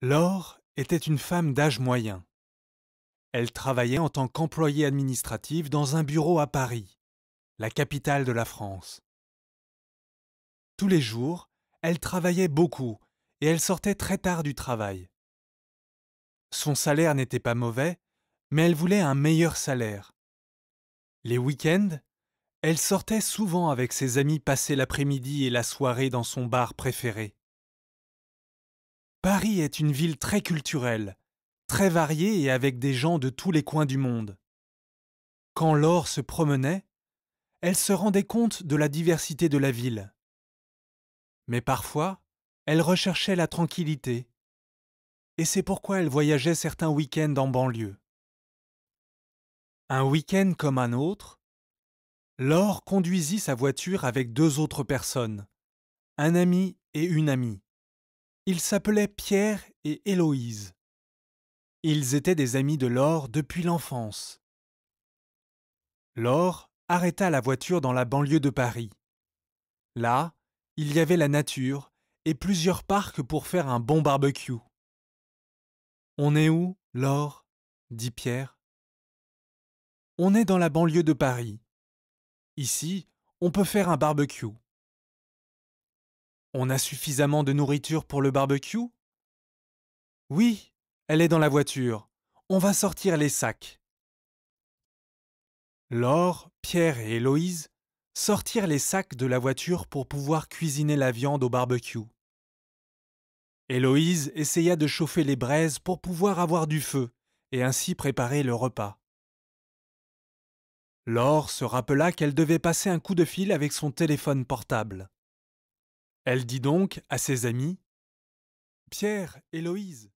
Laure était une femme d'âge moyen. Elle travaillait en tant qu'employée administrative dans un bureau à Paris, la capitale de la France. Tous les jours, elle travaillait beaucoup et elle sortait très tard du travail. Son salaire n'était pas mauvais, mais elle voulait un meilleur salaire. Les week-ends, elle sortait souvent avec ses amis passer l'après-midi et la soirée dans son bar préféré. Paris est une ville très culturelle, très variée et avec des gens de tous les coins du monde. Quand Laure se promenait, elle se rendait compte de la diversité de la ville. Mais parfois, elle recherchait la tranquillité, et c'est pourquoi elle voyageait certains week-ends en banlieue. Un week-end comme un autre, Laure conduisit sa voiture avec deux autres personnes, un ami et une amie. Ils s'appelaient Pierre et Héloïse. Ils étaient des amis de Laure depuis l'enfance. Laure arrêta la voiture dans la banlieue de Paris. Là, il y avait la nature et plusieurs parcs pour faire un bon barbecue. On est où, Laure dit Pierre. On est dans la banlieue de Paris. Ici, on peut faire un barbecue. On a suffisamment de nourriture pour le barbecue Oui, elle est dans la voiture. On va sortir les sacs. Laure, Pierre et Héloïse sortirent les sacs de la voiture pour pouvoir cuisiner la viande au barbecue. Héloïse essaya de chauffer les braises pour pouvoir avoir du feu et ainsi préparer le repas. Laure se rappela qu'elle devait passer un coup de fil avec son téléphone portable. Elle dit donc à ses amis Pierre, Héloïse,